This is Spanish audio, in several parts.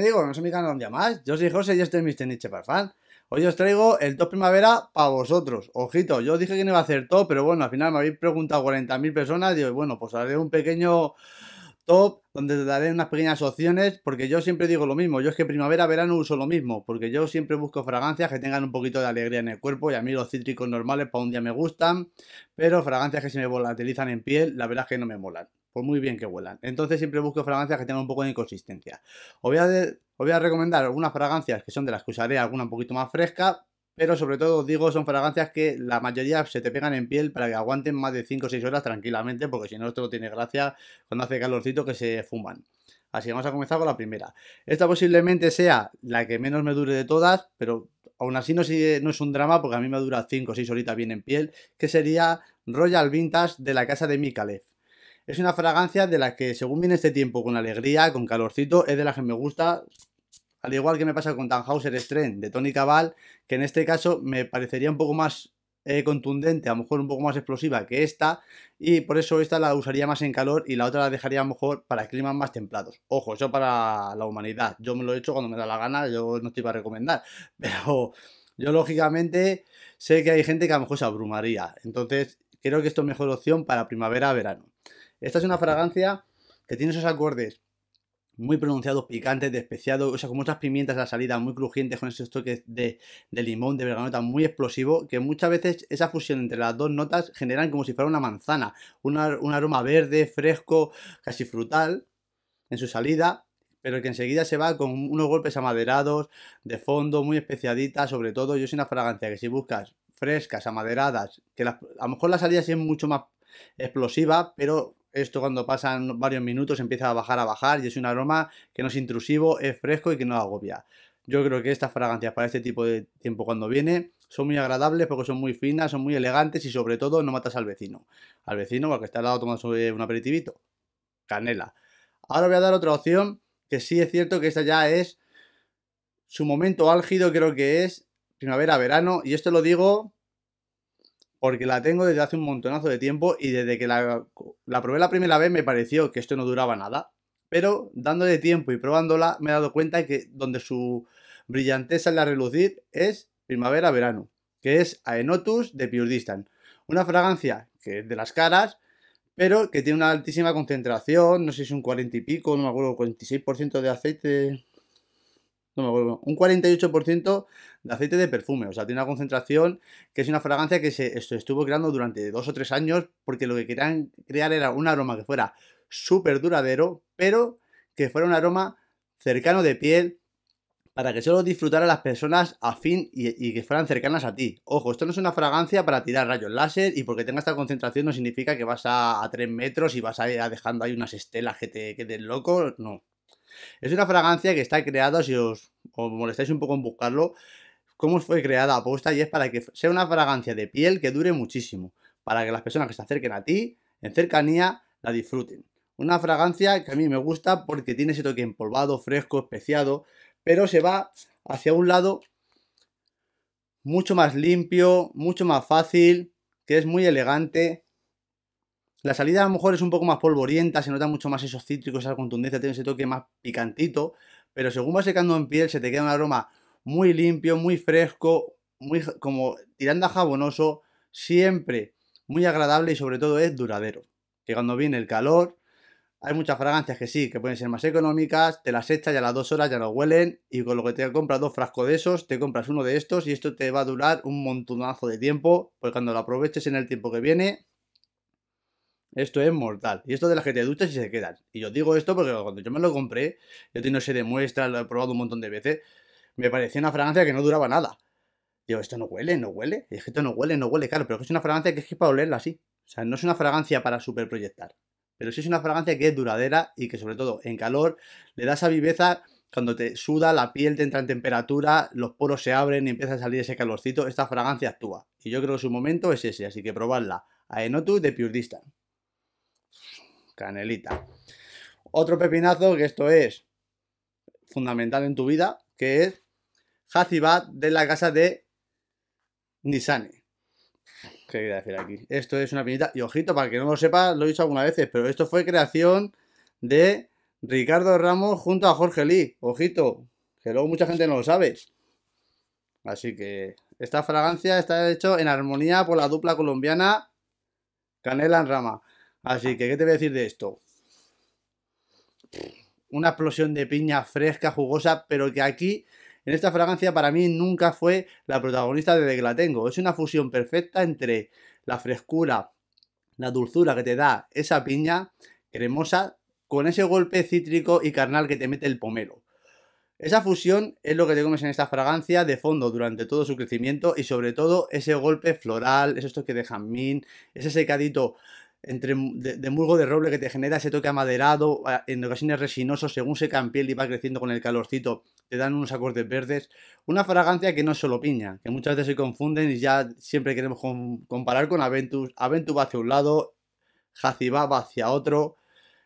digo, no sé mi canal un día más. Yo soy José y este es Mr. Nietzsche para Hoy os traigo el top primavera para vosotros. Ojito, yo dije que no iba a hacer top, pero bueno, al final me habéis preguntado 40.000 personas. Digo, bueno, pues haré un pequeño top donde te daré unas pequeñas opciones, porque yo siempre digo lo mismo. Yo es que primavera, verano uso lo mismo, porque yo siempre busco fragancias que tengan un poquito de alegría en el cuerpo. Y a mí los cítricos normales para un día me gustan, pero fragancias que se me volatilizan en piel, la verdad es que no me molan por pues muy bien que vuelan. Entonces siempre busco fragancias que tengan un poco de inconsistencia. Os voy a, recomendar algunas fragancias que son de las que usaré, alguna un poquito más fresca, pero sobre todo os digo, son fragancias que la mayoría se te pegan en piel para que aguanten más de 5 o 6 horas tranquilamente, porque si no, esto no tiene gracia cuando hace calorcito que se fuman. Así que vamos a comenzar con la primera. Esta posiblemente sea la que menos me dure de todas, pero aún así no, no es un drama porque a mí me dura 5 o 6 horitas bien en piel, que sería Royal Vintage de la casa de Mikalev. Es una fragancia de la que, según viene este tiempo, con alegría, con calorcito, es de las que me gusta. Al igual que me pasa con Tannhauser Strain de Tony Cabal, que en este caso me parecería un poco más eh, contundente, a lo mejor un poco más explosiva que esta, y por eso esta la usaría más en calor y la otra la dejaría a lo mejor para climas más templados. Ojo, eso para la humanidad. Yo me lo he hecho cuando me da la gana, yo no te iba a recomendar, pero yo lógicamente sé que hay gente que a lo mejor se abrumaría, entonces creo que esto es mejor opción para primavera-verano. Esta es una fragancia que tiene esos acordes muy pronunciados, picantes, especiado, o sea, como muchas pimientas a la salida, muy crujientes, con ese toque de, limón, de bergamota, muy explosivo, que muchas veces esa fusión entre las dos notas generan como si fuera una manzana, un aroma verde, fresco, casi frutal en su salida, pero que enseguida se va con unos golpes amaderados, de fondo, muy especiaditas sobre todo, yo es una fragancia que si buscas frescas, amaderadas, que a lo mejor la salida sí es mucho más explosiva, pero esto cuando pasan varios minutos empieza a bajar, a bajar y es un aroma que no es intrusivo, es fresco y que no agobia. Yo creo que estas fragancias para este tipo de tiempo cuando viene son muy agradables porque son muy finas, son muy elegantes y sobre todo no matas al vecino. Al vecino porque está al lado tomando un aperitivito. Canela. Ahora voy a dar otra opción que sí es cierto que esta ya es su momento álgido creo que es primavera-verano y esto lo digo porque la tengo desde hace un montonazo de tiempo y desde que la, probé la primera vez me pareció que esto no duraba nada, pero dándole tiempo y probándola me he dado cuenta que donde su brillanteza la la relucir es primavera-verano, que es Aenotus de Pure una fragancia que es de las caras, pero que tiene una altísima concentración, no sé si es un 40 y pico, no me acuerdo, 46% de aceite no me acuerdo, un 48% de aceite de perfume. O sea, tiene una concentración que es una fragancia que se estuvo creando durante dos o tres años porque lo que querían crear era un aroma que fuera súper duradero, pero que fuera un aroma cercano de piel para que solo disfrutaran las personas afín y, y que fueran cercanas a ti. Ojo, esto no es una fragancia para tirar rayos láser y porque tenga esta concentración no significa que vas a, tres metros y vas a ir dejando ahí unas estelas que te queden loco, no. Es una fragancia que está creada, si os, molestáis un poco en buscarlo, cómo fue creada aposta pues y es para que sea una fragancia de piel que dure muchísimo, para que las personas que se acerquen a ti, en cercanía, la disfruten. Una fragancia que a mí me gusta porque tiene ese toque empolvado, fresco, especiado, pero se va hacia un lado mucho más limpio, mucho más fácil, que es muy elegante la salida a lo mejor es un poco más polvorienta, se nota mucho más esos cítricos, esa contundencia, tiene ese toque más picantito, pero según va secando en piel se te queda un aroma muy limpio, muy fresco, muy como tirando a jabonoso, siempre muy agradable y sobre todo es duradero. Que bien el calor, hay muchas fragancias que sí, que pueden ser más económicas, te las echas y a las dos horas ya no huelen y con lo que te compras dos frascos de esos, te compras uno de estos y esto te va a durar un montonazo de tiempo, pues cuando lo aproveches en el tiempo que viene, esto es mortal. Y esto de las que te duchas y se quedan. Y yo digo esto porque cuando yo me lo compré, yo tengo de demuestra, lo he probado un montón de veces, me parecía una fragancia que no duraba nada. Digo, esto no huele, no huele. Y es que esto no huele, no huele, claro, pero es una fragancia que es para olerla así. O sea, no es una fragancia para superproyectar. Pero sí es una fragancia que es duradera y que sobre todo en calor le da esa viveza cuando te suda, la piel te entra en temperatura, los poros se abren y empieza a salir ese calorcito, esta fragancia actúa. Y yo creo que su momento es ese, así que probadla. enotu de Pure canelita. Otro pepinazo, que esto es fundamental en tu vida, que es Hazibat de la casa de Nisane. ¿Qué quería decir aquí? Esto es una pinita. Y ojito, para que no lo sepa, lo he dicho algunas veces, pero esto fue creación de Ricardo Ramos junto a Jorge Lee. Ojito, que luego mucha gente no lo sabe. Así que esta fragancia está hecho en armonía por la dupla colombiana Canela en Rama. Así que, ¿qué te voy a decir de esto? Una explosión de piña fresca, jugosa, pero que aquí, en esta fragancia, para mí nunca fue la protagonista desde que la tengo. Es una fusión perfecta entre la frescura, la dulzura que te da esa piña cremosa con ese golpe cítrico y carnal que te mete el pomelo. Esa fusión es lo que te comes en esta fragancia de fondo durante todo su crecimiento y sobre todo ese golpe floral, esos que de jazmín, ese secadito entre, de, mulgo de roble que te genera ese toque amaderado, en ocasiones resinoso, según seca en piel y va creciendo con el calorcito, te dan unos acordes verdes. Una fragancia que no es solo piña, que muchas veces se confunden y ya siempre queremos comparar con Aventus. Aventus va hacia un lado, Jaciba va hacia otro.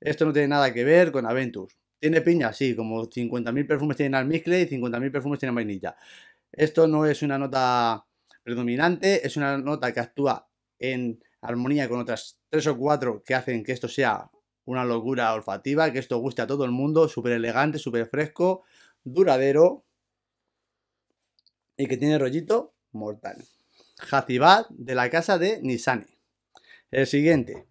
Esto no tiene nada que ver con Aventus. Tiene piña, sí, como 50.000 perfumes tienen almizcle y 50.000 perfumes tienen vainilla. Esto no es una nota predominante, es una nota que actúa en armonía con otras tres o cuatro que hacen que esto sea una locura olfativa, que esto guste a todo el mundo, súper elegante, súper fresco, duradero y que tiene rollito mortal. Hazibat de la casa de Nisani. El siguiente.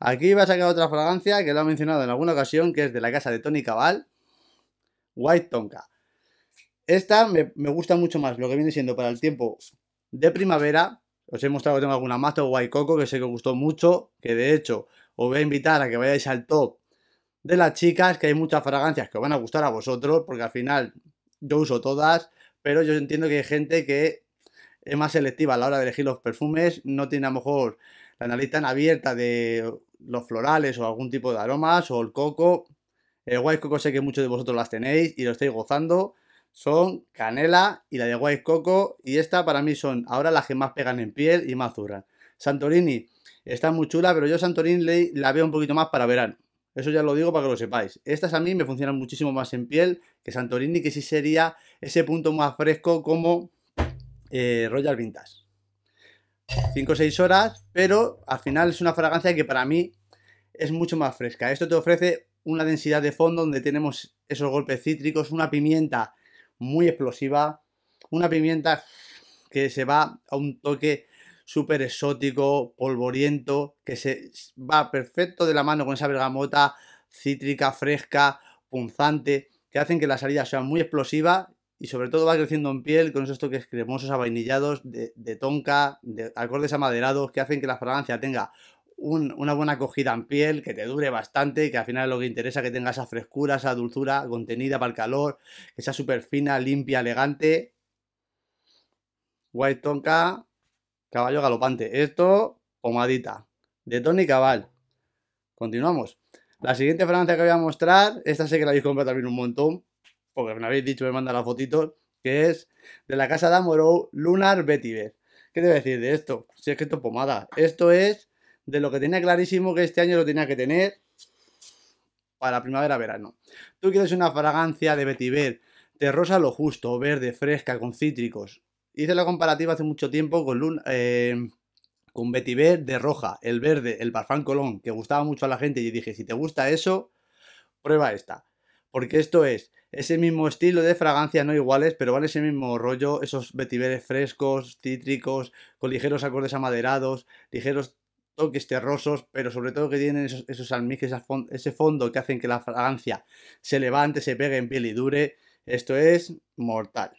Aquí va a sacar otra fragancia que lo he mencionado en alguna ocasión, que es de la casa de Tony Cabal, White Tonka. Esta me gusta mucho más lo que viene siendo para el tiempo de primavera, os he mostrado que tengo alguna guay Coco que sé que os gustó mucho, que de hecho os voy a invitar a que vayáis al top de las chicas, que hay muchas fragancias que van a gustar a vosotros, porque al final yo uso todas, pero yo entiendo que hay gente que es más selectiva a la hora de elegir los perfumes, no tiene a lo mejor la nariz tan abierta de los florales o algún tipo de aromas o el coco. El guay coco sé que muchos de vosotros las tenéis y lo estáis gozando son canela y la de white coco y esta para mí son ahora las que más pegan en piel y más zurran. Santorini está muy chula, pero yo Santorini la veo un poquito más para verano. Eso ya lo digo para que lo sepáis. Estas a mí me funcionan muchísimo más en piel que Santorini, que sí sería ese punto más fresco como eh, Royal Vintage. 5 o 6 horas, pero al final es una fragancia que para mí es mucho más fresca. Esto te ofrece una densidad de fondo donde tenemos esos golpes cítricos, una pimienta muy explosiva, una pimienta que se va a un toque súper exótico, polvoriento, que se va perfecto de la mano con esa bergamota cítrica, fresca, punzante, que hacen que la salida sea muy explosiva y sobre todo va creciendo en piel con esos toques cremosos, avainillados, de, de tonca, de acordes amaderados, que hacen que la fragancia tenga una buena acogida en piel, que te dure bastante, que al final lo que interesa, que tenga esa frescura, esa dulzura contenida para el calor, que sea súper fina, limpia, elegante. White Tonka, caballo galopante. Esto, pomadita. De Tony Cabal. Continuamos. La siguiente fragancia que voy a mostrar, esta sé que la habéis comprado también un montón, porque me habéis dicho, me manda las fotitos, que es de la casa de Amorow Lunar Vetiver. ¿Qué te voy a decir de esto? Si es que esto es pomada. Esto es de lo que tenía clarísimo que este año lo tenía que tener para primavera-verano. Tú quieres una fragancia de vetiver, de rosa lo justo, verde, fresca, con cítricos. Hice la comparativa hace mucho tiempo con, Luna, vetiver eh, de roja, el verde, el parfán colón, que gustaba mucho a la gente y dije, si te gusta eso, prueba esta. Porque esto es ese mismo estilo de fragancia, no iguales, pero vale ese mismo rollo, esos vetiveres frescos, cítricos, con ligeros acordes amaderados, ligeros toques terrosos, pero sobre todo que tienen esos, esos almijes, ese fondo que hacen que la fragancia se levante, se pegue en piel y dure. Esto es mortal.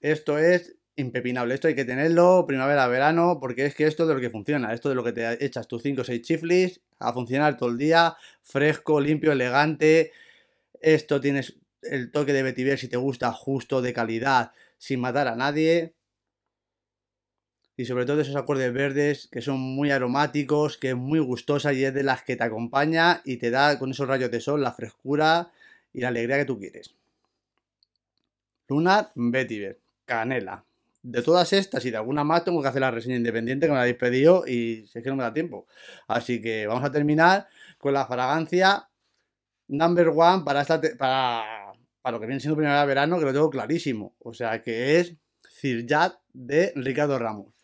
Esto es impepinable. Esto hay que tenerlo primavera, verano, porque es que esto es de lo que funciona. Esto de lo que te echas tus 5 o 6 chiflis a funcionar todo el día, fresco, limpio, elegante. Esto tienes el toque de vetiver si te gusta, justo, de calidad, sin matar a nadie y sobre todo esos acordes verdes que son muy aromáticos, que es muy gustosa y es de las que te acompaña y te da con esos rayos de sol la frescura y la alegría que tú quieres. Luna Vetiver, Canela. De todas estas y de alguna más tengo que hacer la reseña independiente que me la habéis pedido y sé que no me da tiempo. Así que vamos a terminar con la fragancia number one para, esta para, para lo que viene siendo primavera-verano, que lo tengo clarísimo. O sea que es Cirjat de Ricardo Ramos.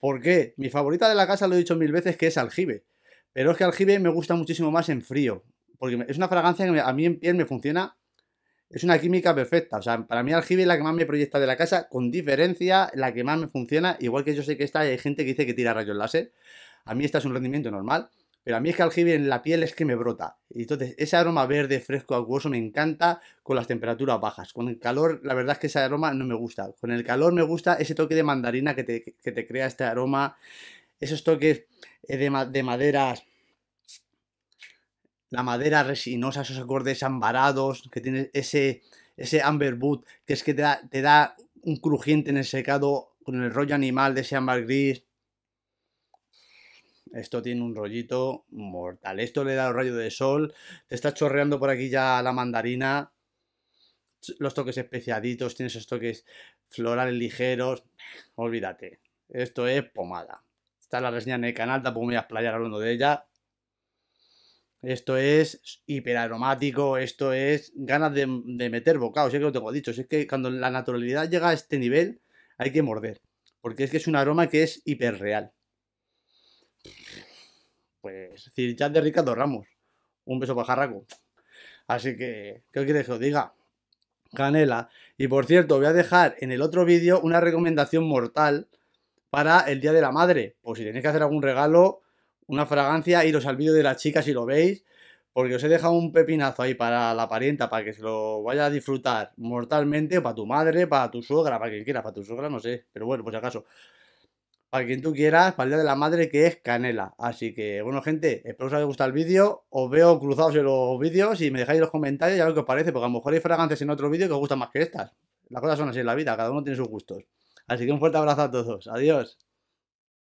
Porque Mi favorita de la casa, lo he dicho mil veces, que es aljibe. Pero es que aljibe me gusta muchísimo más en frío. Porque es una fragancia que a mí en piel me funciona. Es una química perfecta. O sea, para mí aljibe es la que más me proyecta de la casa. Con diferencia, la que más me funciona. Igual que yo sé que esta hay gente que dice que tira rayos láser. A mí esta es un rendimiento normal. Pero a mí es que aljibe en la piel es que me brota. Y entonces, ese aroma verde, fresco, acuoso me encanta con las temperaturas bajas. Con el calor, la verdad es que ese aroma no me gusta. Con el calor me gusta ese toque de mandarina que te, crea este aroma. Esos toques eh, de, madera, maderas la madera resinosa, esos acordes ambarados, que tiene ese, ese amber Boot, que es que te da, un crujiente en el secado con el rollo animal de ese ámbar gris esto tiene un rollito mortal. Esto le da el rayo de sol, te está chorreando por aquí ya la mandarina, los toques especiaditos, tienes esos toques florales ligeros, olvídate, esto es pomada. Está la reseña en el canal, tampoco me voy a explayar hablando de ella. Esto es hiperaromático, esto es ganas de, de meter bocados, es que lo tengo dicho, es que cuando la naturalidad llega a este nivel hay que morder, porque es que es un aroma que es hiperreal. Pues de Ricardo Ramos. Un beso pajarraco. Así que, ¿qué quieres que os diga? Canela. Y por cierto, voy a dejar en el otro vídeo una recomendación mortal para el Día de la Madre. Por si tenéis que hacer algún regalo, una fragancia, iros al vídeo de la chica si lo veis. Porque os he dejado un pepinazo ahí para la parienta, para que se lo vaya a disfrutar mortalmente, para tu madre, para tu suegra, para quien quiera, para tu suegra, no sé. Pero bueno, pues si acaso para quien tú quieras, para el día de la madre, que es canela. Así que, bueno, gente, espero que os haya gustado el vídeo. Os veo cruzados en los vídeos y me dejáis los comentarios ya lo que os parece, porque a lo mejor hay fragancias en otro vídeo que os gustan más que estas. Las cosas son así en la vida, cada uno tiene sus gustos. Así que un fuerte abrazo a todos. Adiós.